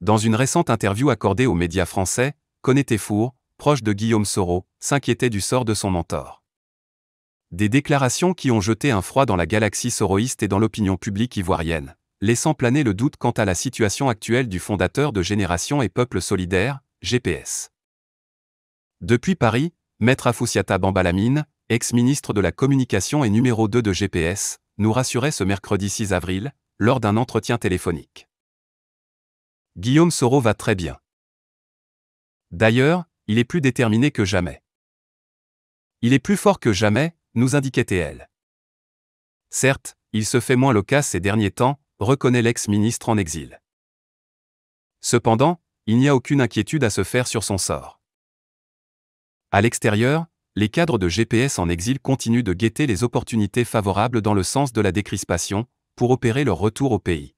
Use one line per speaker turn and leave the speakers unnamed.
Dans une récente interview accordée aux médias français, Conné Four, proche de Guillaume Soro, s'inquiétait du sort de son mentor. Des déclarations qui ont jeté un froid dans la galaxie soroïste et dans l'opinion publique ivoirienne, laissant planer le doute quant à la situation actuelle du fondateur de Génération et Peuple Solidaire, GPS. Depuis Paris, Maître Afoussiata Bambalamine, ex-ministre de la Communication et numéro 2 de GPS, nous rassurait ce mercredi 6 avril, lors d'un entretien téléphonique. Guillaume Soro va très bien. D'ailleurs, il est plus déterminé que jamais. Il est plus fort que jamais, nous indiquait-elle. Certes, il se fait moins loquace ces derniers temps, reconnaît l'ex-ministre en exil. Cependant, il n'y a aucune inquiétude à se faire sur son sort. À l'extérieur, les cadres de GPS en exil continuent de guetter les opportunités favorables dans le sens de la décrispation, pour opérer leur retour au pays.